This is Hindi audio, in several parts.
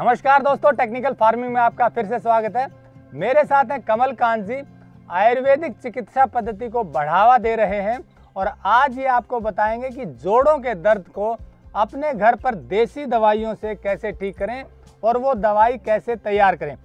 नमस्कार दोस्तों टेक्निकल फार्मिंग में आपका फिर से स्वागत है मेरे साथ हैं कमल कांत जी आयुर्वेदिक चिकित्सा पद्धति को बढ़ावा दे रहे हैं और आज ये आपको बताएंगे कि जोड़ों के दर्द को अपने घर पर देसी दवाइयों से कैसे ठीक करें और वो दवाई कैसे तैयार करें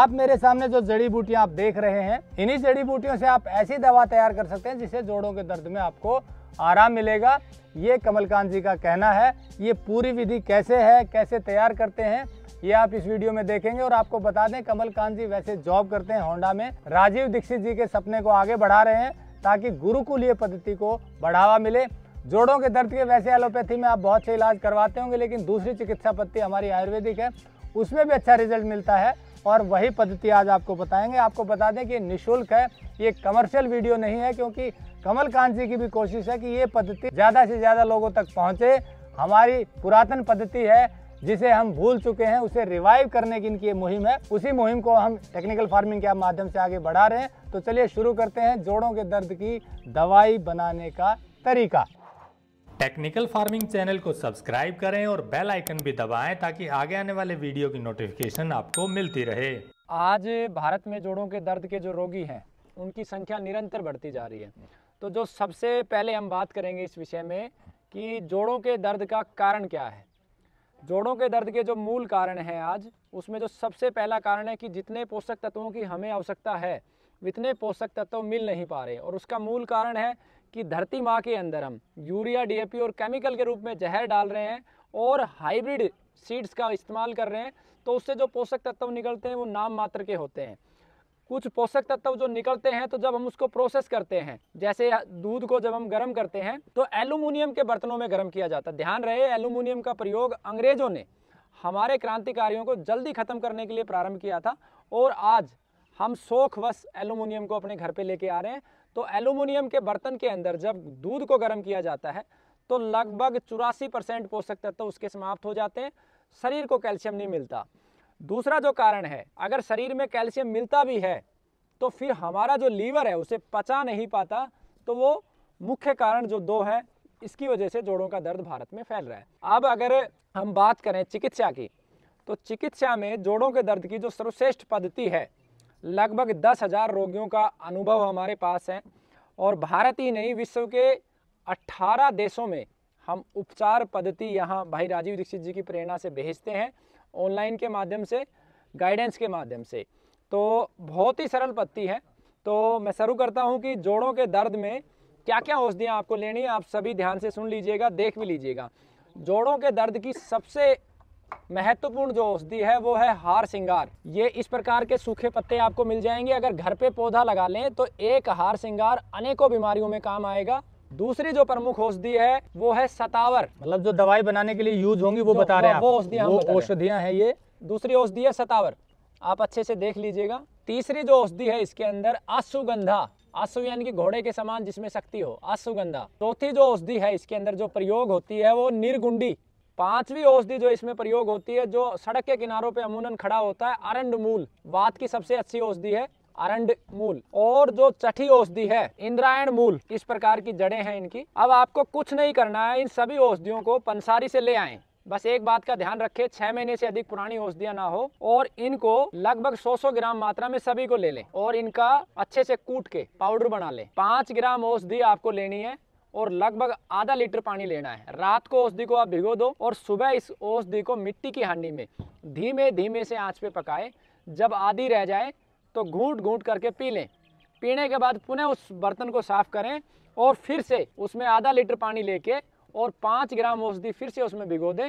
आप मेरे सामने जो जड़ी बूटियां आप देख रहे हैं इन्हीं जड़ी बूटियों से आप ऐसी दवा तैयार कर सकते हैं जिसे जोड़ों के दर्द में आपको आराम मिलेगा ये कमलकांत जी का कहना है ये पूरी विधि कैसे है कैसे तैयार करते हैं ये आप इस वीडियो में देखेंगे और आपको बता दें कमलकांत जी वैसे जॉब करते हैं होंडा में राजीव दीक्षित जी के सपने को आगे बढ़ा रहे हैं ताकि गुरुकुलीय पद्धति को बढ़ावा मिले जोड़ों के दर्द के वैसे एलोपैथी में आप बहुत से इलाज करवाते होंगे लेकिन दूसरी चिकित्सा पद्धति हमारी आयुर्वेदिक है उसमें भी अच्छा रिजल्ट मिलता है और वही पद्धति आज आपको बताएंगे आपको बता दें कि निःशुल्क है ये कमर्शियल वीडियो नहीं है क्योंकि कमल कांत जी की भी कोशिश है कि ये पद्धति ज़्यादा से ज़्यादा लोगों तक पहुँचे हमारी पुरातन पद्धति है जिसे हम भूल चुके हैं उसे रिवाइव करने की इनकी मुहिम है उसी मुहिम को हम टेक्निकल फार्मिंग के माध्यम से आगे बढ़ा रहे हैं तो चलिए शुरू करते हैं जोड़ों के दर्द की दवाई बनाने का तरीका टेक्निकल फार्मिंग चैनल को सब्सक्राइब करें और बेल आइकन भी दबाएं ताकि आगे आने वाले वीडियो की नोटिफिकेशन आपको मिलती रहे आज भारत में जोड़ों के दर्द के जो रोगी हैं उनकी संख्या निरंतर बढ़ती जा रही है तो जो सबसे पहले हम बात करेंगे इस विषय में कि जोड़ों के दर्द का कारण क्या है जोड़ों के दर्द के जो मूल कारण हैं आज उसमें जो सबसे पहला कारण है कि जितने पोषक तत्वों की हमें आवश्यकता है इतने पोषक तत्व मिल नहीं पा रहे और उसका मूल कारण है कि धरती माँ के अंदर हम यूरिया डी और केमिकल के रूप में जहर डाल रहे हैं और हाइब्रिड सीड्स का इस्तेमाल कर रहे हैं तो उससे जो पोषक तत्व निकलते हैं वो नाम मात्र के होते हैं कुछ पोषक तत्व जो निकलते हैं तो जब हम उसको प्रोसेस करते हैं जैसे दूध को जब हम गर्म करते हैं तो एलुमिनियम के बर्तनों में गर्म किया जाता है ध्यान रहे एलुमिनियम का प्रयोग अंग्रेजों ने हमारे क्रांतिकारियों को जल्दी ख़त्म करने के लिए प्रारंभ किया था और आज हम शोखवश एलुमिनियम को अपने घर पे लेके आ रहे हैं तो एलुमिनियम के बर्तन के अंदर जब दूध को गर्म किया जाता है तो लगभग चौरासी परसेंट पोषक तत्व तो उसके समाप्त हो जाते हैं शरीर को कैल्शियम नहीं मिलता दूसरा जो कारण है अगर शरीर में कैल्शियम मिलता भी है तो फिर हमारा जो लीवर है उसे पचा नहीं पाता तो वो मुख्य कारण जो दो है इसकी वजह से जोड़ों का दर्द भारत में फैल रहा है अब अगर हम बात करें चिकित्सा की तो चिकित्सा में जोड़ों के दर्द की जो सर्वश्रेष्ठ पद्धति है लगभग दस हज़ार रोगियों का अनुभव हमारे पास है और भारत ही नहीं विश्व के 18 देशों में हम उपचार पद्धति यहाँ भाई राजीव दीक्षित जी की प्रेरणा से भेजते हैं ऑनलाइन के माध्यम से गाइडेंस के माध्यम से तो बहुत ही सरल पत्ती है तो मैं शुरू करता हूँ कि जोड़ों के दर्द में क्या क्या औषधियाँ आपको लेनी है आप सभी ध्यान से सुन लीजिएगा देख भी लीजिएगा जोड़ों के दर्द की सबसे महत्वपूर्ण जो औषधि है वो है हार सिंगार ये इस प्रकार के सूखे पत्ते आपको मिल जाएंगे अगर घर पे पौधा लगा लें तो एक हार सिंगार अनेकों बीमारियों में काम आएगा दूसरी जो प्रमुख औषधि है वो है सतावर मतलब जो दवाई बनाने के लिए यूज होंगी वो बता रहे हैं वो औषधिया औषधिया है ये दूसरी औषधि है सतावर आप अच्छे से देख लीजिएगा तीसरी जो औषधि है इसके अंदर आशुगंधा आशु यानी कि घोड़े के समान जिसमें शक्ति हो आशुगंधा चौथी जो औषधि है इसके अंदर जो प्रयोग होती है वो निर्गुंडी पांचवी औषधि जो इसमें प्रयोग होती है जो सड़क के किनारों पे अमूनन खड़ा होता है अरंड मूल वात की सबसे अच्छी औषधि है अरंड मूल और जो चठी औषधि है इंद्रायण मूल इस प्रकार की जड़ें हैं इनकी अब आपको कुछ नहीं करना है इन सभी औषधियों को पंसारी से ले आए बस एक बात का ध्यान रखें छह महीने से अधिक पुरानी औषधियां ना हो और इनको लगभग 100-100 ग्राम मात्रा में सभी को ले लें और इनका अच्छे से कूट के पाउडर बना लें पांच ग्राम औषधि आपको लेनी है और लगभग आधा लीटर पानी लेना है रात को औषधि को आप भिगो दो और सुबह इस औषधि को मिट्टी की हांडी में धीमे धीमे से आंच पे पकाए जब आधी रह जाए तो घूट घूट करके पी लें पीने के बाद पुनः उस बर्तन को साफ करें और फिर से उसमें आधा लीटर पानी लेके और पाँच ग्राम औषधि फिर से उसमें भिगो दें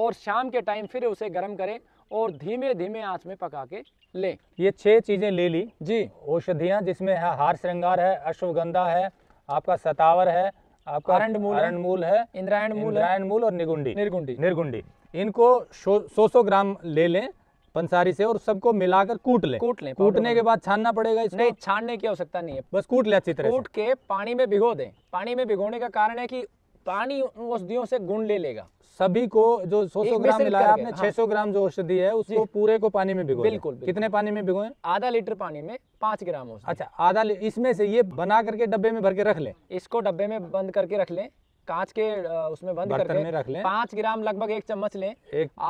और शाम के टाइम फिर उसे गर्म करें और धीमे धीमे आँच में पका के लें ये छह चीज़ें ले ली जी औषधियाँ जिसमें है हार श्रृंगार है अश्वगंधा है आपका सतावर है आपका अरंडमूल मूल है इंद्रायण मूल इंद्रायण मूल और निगुंडी निरगुंडी निरगुंडी इनको सौ सौ ग्राम ले लें पंसारी से और सबको मिलाकर कूट ले कूट ले कूटने के बाद छानना पड़ेगा इसको नहीं छानने की आवश्यकता नहीं है बस कूट ले अच्छी तरह कूट के पानी में भिगो दें पानी में भिगोने का कारण है कि पानी औषधियों से गुण ले लेगा सभी को जो 100 ग्राम मिलाया आपने 600 हाँ। ग्राम जो औषधि है उसको पूरे को पानी में भिगो बिल्कुल, कितने पानी में भिगोए आधा लीटर पानी में पांच ग्राम औषधि अच्छा आधा इसमें से ये बना करके डब्बे में भर के रख ले इसको डब्बे में बंद करके रख ले कांच के उसमें बंद करके रख ले पांच ग्राम लगभग एक चम्मच ले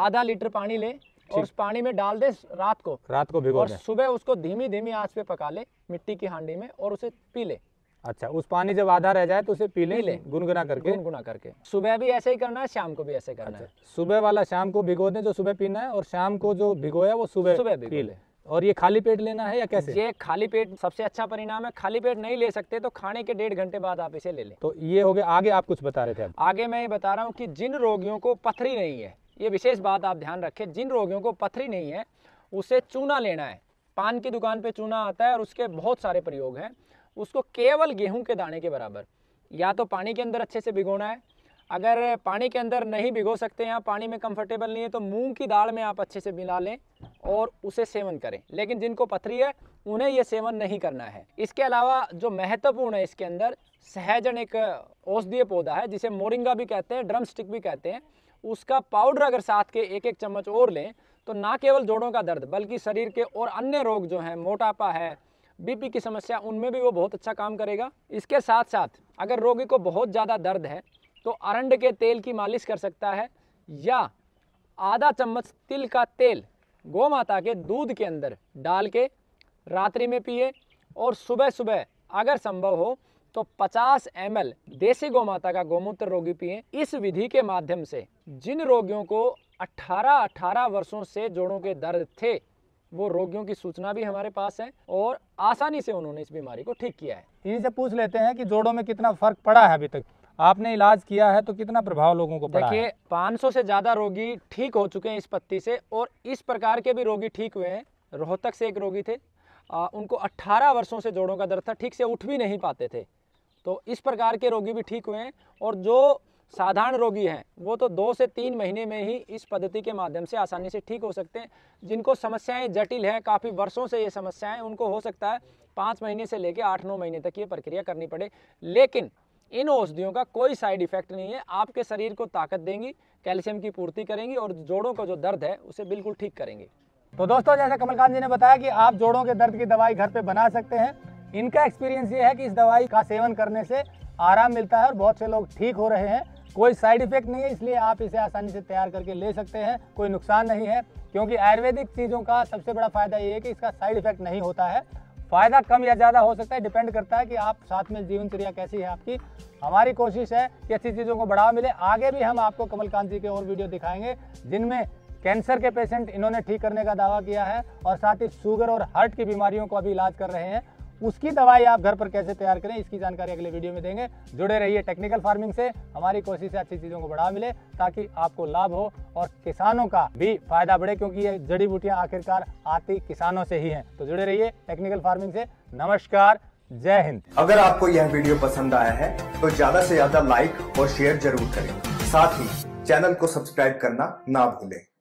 आधा लीटर पानी ले और उस पानी में डाल दे रात को रात को भिगो और सुबह उसको धीमी धीमी आंच पे पका ले मिट्टी की हांडी में और उसे पी ले अच्छा उस पानी जब आधा रह जाए तो उसे पी ले गुनगुना करके गुनगुना करके सुबह भी ऐसे ही करना है शाम को भी ऐसे करना अच्छा, है सुबह वाला शाम को भिगो दे जो सुबह पीना है और शाम को जो भिगोया वो सुबह सुबह पी ले और ये खाली पेट लेना है या कैसे ये खाली पेट सबसे अच्छा परिणाम है खाली पेट नहीं ले सकते तो खाने के डेढ़ घंटे बाद आप इसे ले लें तो ये हो गया आगे आप कुछ बता रहे थे आगे मैं ये बता रहा हूँ कि जिन रोगियों को पथरी नहीं है ये विशेष बात आप ध्यान रखें जिन रोगियों को पथरी नहीं है उसे चूना लेना है पान की दुकान पे चूना आता है और उसके बहुत सारे प्रयोग हैं उसको केवल गेहूं के दाने के बराबर या तो पानी के अंदर अच्छे से भिगोना है अगर पानी के अंदर नहीं भिगो सकते या पानी में कंफर्टेबल नहीं है तो मूंग की दाल में आप अच्छे से मिला लें और उसे सेवन करें लेकिन जिनको पथरी है उन्हें यह सेवन नहीं करना है इसके अलावा जो महत्वपूर्ण है इसके अंदर सहजन एक औषधीय पौधा है जिसे मोरिंगा भी कहते हैं ड्रम स्टिक भी कहते हैं उसका पाउडर अगर साथ के एक एक चम्मच और लें तो ना केवल जोड़ों का दर्द बल्कि शरीर के और अन्य रोग जो हैं मोटापा है बीपी की समस्या उनमें भी वो बहुत अच्छा काम करेगा इसके साथ साथ अगर रोगी को बहुत ज़्यादा दर्द है तो अरंड के तेल की मालिश कर सकता है या आधा चम्मच तिल का तेल गौ माता के दूध के अंदर डाल के रात्रि में पिए और सुबह सुबह अगर संभव हो तो 50 एम देसी गौमाता का गौमूत्र रोगी पिए इस विधि के माध्यम से जिन रोगियों को 18-18 वर्षों से जोड़ों के दर्द थे वो रोगियों की सूचना भी हमारे पास है और आसानी से उन्होंने इस बीमारी को ठीक किया है इन्हीं पूछ लेते हैं कि जोड़ों में कितना फर्क पड़ा है अभी तक आपने इलाज किया है तो कितना प्रभाव लोगों को पड़ा देखिए 500 से ज्यादा रोगी ठीक हो चुके हैं इस पत्ती से और इस प्रकार के भी रोगी ठीक हुए हैं रोहतक से एक रोगी थे आ, उनको 18 वर्षों से जोड़ों का दर्द था ठीक से उठ भी नहीं पाते थे तो इस प्रकार के रोगी भी ठीक हुए हैं और जो साधारण रोगी हैं वो तो दो से तीन महीने में ही इस पद्धति के माध्यम से आसानी से ठीक हो सकते हैं जिनको समस्याएं जटिल हैं काफ़ी वर्षों से ये समस्याएं उनको हो सकता है पाँच महीने से लेकर आठ नौ महीने तक ये प्रक्रिया करनी पड़े लेकिन इन औषधियों का कोई साइड इफेक्ट नहीं है आपके शरीर को ताकत देंगी कैल्शियम की पूर्ति करेंगी और जोड़ों का जो दर्द है उसे बिल्कुल ठीक करेंगे तो दोस्तों जैसा कमलकांत जी ने बताया कि आप जोड़ों के दर्द की दवाई घर पर बना सकते हैं इनका एक्सपीरियंस ये है कि इस दवाई का सेवन करने से आराम मिलता है और बहुत से लोग ठीक हो रहे हैं कोई साइड इफेक्ट नहीं है इसलिए आप इसे आसानी से तैयार करके ले सकते हैं कोई नुकसान नहीं है क्योंकि आयुर्वेदिक चीज़ों का सबसे बड़ा फ़ायदा ये है कि इसका साइड इफेक्ट नहीं होता है फ़ायदा कम या ज़्यादा हो सकता है डिपेंड करता है कि आप साथ में जीवनचर्या कैसी है आपकी हमारी कोशिश है कि अच्छी चीज़ों को बढ़ावा मिले आगे भी हम आपको कमलकांत जी के और वीडियो दिखाएंगे जिनमें कैंसर के पेशेंट इन्होंने ठीक करने का दावा किया है और साथ ही शुगर और हार्ट की बीमारियों को अभी इलाज कर रहे हैं उसकी दवाई आप घर पर कैसे तैयार करें इसकी जानकारी अगले वीडियो में देंगे जुड़े रहिए टेक्निकल फार्मिंग से हमारी कोशिश है अच्छी चीज़ों को बढ़ावा मिले ताकि आपको लाभ हो और किसानों का भी फायदा बढ़े क्योंकि ये जड़ी बूटियां आखिरकार आती किसानों से ही हैं तो जुड़े रहिए टेक्निकल फार्मिंग से नमस्कार जय हिंद अगर आपको यह वीडियो पसंद आया है तो ज्यादा से ज्यादा लाइक और शेयर जरूर करें साथ ही चैनल को सब्सक्राइब करना ना भूलें